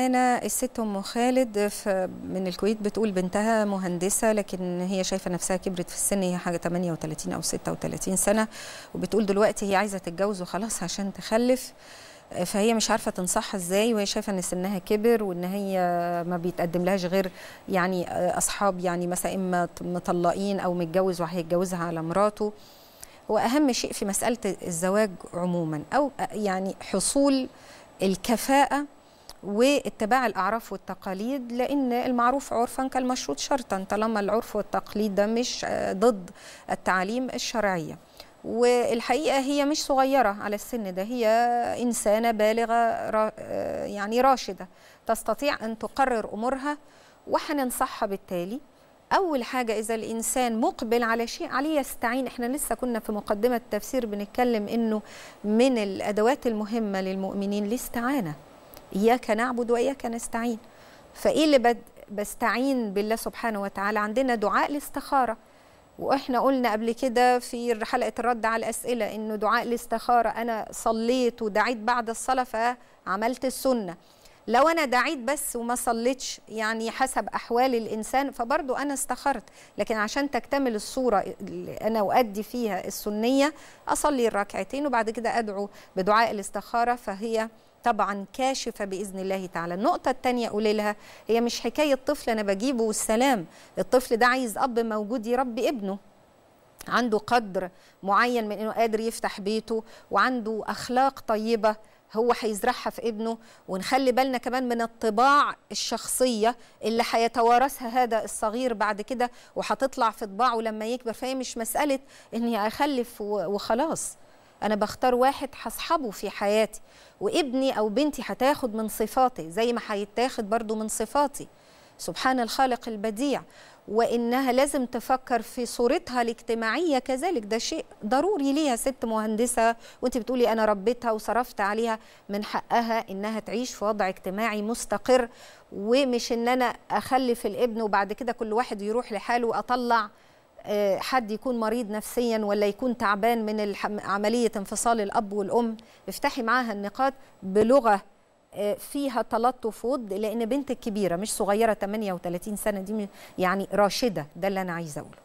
أنا الست أم خالد من الكويت بتقول بنتها مهندسة لكن هي شايفة نفسها كبرت في السن هي حاجة 38 أو 36 سنة وبتقول دلوقتي هي عايزة تتجوز وخلاص عشان تخلف فهي مش عارفه تنصحها ازاي وهي شايفه ان سنها كبر وان هي ما بيتقدم لهاش غير يعني اصحاب يعني مثلا اما مطلقين او متجوز وهيتجوزها على مراته واهم شيء في مساله الزواج عموما او يعني حصول الكفاءه واتباع الاعراف والتقاليد لان المعروف عرفا كالمشروط شرطا طالما العرف والتقليد ده مش آه، ضد التعاليم الشرعيه والحقيقه هي مش صغيره على السن ده هي انسانه بالغه آه، يعني راشده تستطيع ان تقرر امورها وهننصحها بالتالي اول حاجه اذا الانسان مقبل على شيء عليه يستعين احنا لسه كنا في مقدمه التفسير بنتكلم انه من الادوات المهمه للمؤمنين الاستعانه إياك نعبد وإياك نستعين فإيه اللي بستعين بالله سبحانه وتعالى عندنا دعاء الاستخارة واحنا قلنا قبل كده في حلقه الرد على الاسئله انه دعاء الاستخاره انا صليت ودعيت بعد الصلاه فعملت السنه لو انا دعيت بس وما صليتش يعني حسب احوال الانسان فبرضه انا استخرت لكن عشان تكتمل الصوره اللي انا اؤدي فيها السنيه اصلي الركعتين وبعد كده ادعو بدعاء الاستخاره فهي طبعا كاشفة بإذن الله تعالى النقطة الثانية لها هي مش حكاية طفل أنا بجيبه والسلام الطفل ده عايز أب موجود يربي ابنه عنده قدر معين من انه قادر يفتح بيته وعنده اخلاق طيبه هو هيزرعها في ابنه ونخلي بالنا كمان من الطباع الشخصيه اللي هيتوارثها هذا الصغير بعد كده وهتطلع في طباعه لما يكبر فهي مش مساله اني اخلف وخلاص انا بختار واحد هصحبه في حياتي وابني او بنتي هتاخد من صفاتي زي ما هيتاخد برضو من صفاتي سبحان الخالق البديع وانها لازم تفكر في صورتها الاجتماعيه كذلك ده شيء ضروري ليها ست مهندسه وانت بتقولي انا ربيتها وصرفت عليها من حقها انها تعيش في وضع اجتماعي مستقر ومش ان انا اخلف الابن وبعد كده كل واحد يروح لحاله واطلع آه، حد يكون مريض نفسيا ولا يكون تعبان من عمليه انفصال الاب والام افتحي معاها النقاط بلغه فيها تلطف وود لان بنتك كبيره مش صغيره 38 سنه دي يعني راشده ده اللي انا عايزه اقوله